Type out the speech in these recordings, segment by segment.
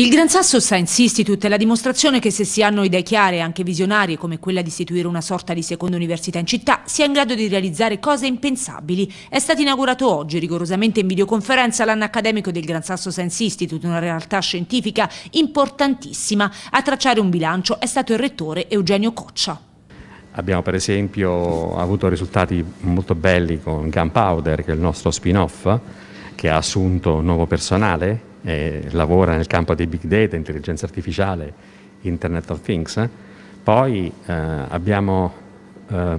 Il Gran Sasso Science Institute è la dimostrazione che se si hanno idee chiare e anche visionarie come quella di istituire una sorta di seconda università in città, si è in grado di realizzare cose impensabili. È stato inaugurato oggi, rigorosamente in videoconferenza, l'anno accademico del Gran Sasso Science Institute, una realtà scientifica importantissima. A tracciare un bilancio è stato il rettore Eugenio Coccia. Abbiamo per esempio avuto risultati molto belli con Gunpowder, che è il nostro spin-off, che ha assunto nuovo personale eh, lavora nel campo dei big data, intelligenza artificiale, Internet of Things. Poi eh, abbiamo eh,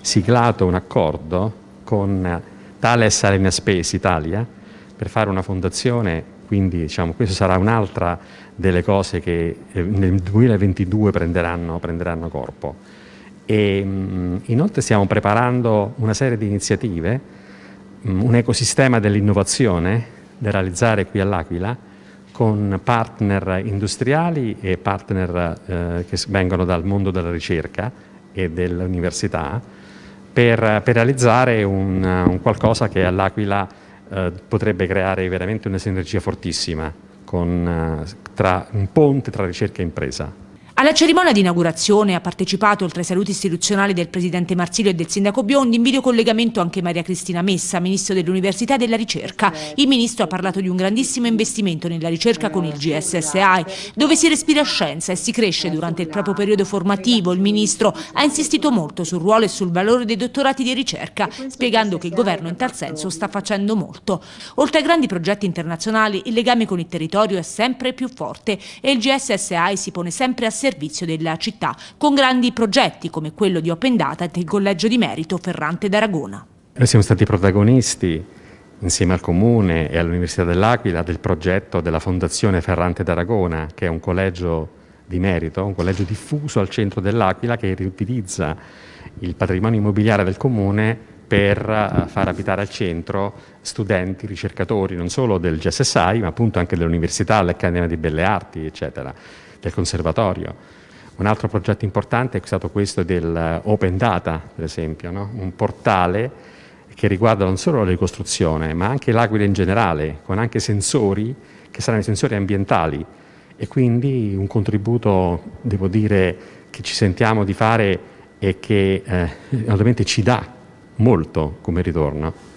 siglato un accordo con Thales Arena Space Italia per fare una fondazione, quindi diciamo, questa sarà un'altra delle cose che eh, nel 2022 prenderanno, prenderanno corpo. E, mh, mm, inoltre stiamo preparando una serie di iniziative, mh, mm, un ecosistema dell'innovazione da realizzare qui all'Aquila con partner industriali e partner eh, che vengono dal mondo della ricerca e dell'università per, per, realizzare un, un qualcosa che all'Aquila eh, potrebbe creare veramente una sinergia fortissima con, eh, tra, un ponte tra ricerca e impresa. Alla cerimonia di inaugurazione ha partecipato, oltre ai saluti istituzionali del Presidente Marsilio e del Sindaco Biondi, in videocollegamento anche Maria Cristina Messa, Ministro dell'Università e della Ricerca. Il Ministro ha parlato di un grandissimo investimento nella ricerca con il GSSI, dove si respira scienza e si cresce durante il proprio periodo formativo. Il Ministro ha insistito molto sul ruolo e sul valore dei dottorati di ricerca, spiegando che il Governo in tal senso sta facendo molto. Oltre ai grandi progetti internazionali, il legame con il territorio è sempre più forte e il GSSI si pone sempre a servizio servizio della città, con grandi progetti come quello di Open Data e del Collegio di Merito Ferrante d'Aragona. Noi siamo stati protagonisti insieme al Comune e all'Università dell'Aquila del progetto della Fondazione Ferrante d'Aragona, che è un collegio di merito, un collegio diffuso al centro dell'Aquila che riutilizza il patrimonio immobiliare del Comune per eh, far abitare al centro studenti, ricercatori, non solo del GSSI, ma appunto anche dell'Università, dell'Accademia di Belle Arti, eccetera, del Conservatorio. Un altro progetto importante è stato questo dell'open eh, data, per esempio, no? un portale che riguarda non solo la ricostruzione, ma anche l'Aquila in generale, con anche sensori che saranno i sensori ambientali e quindi un contributo, devo dire, che ci sentiamo di fare e che eh, ovviamente ci dà molto come ritorna.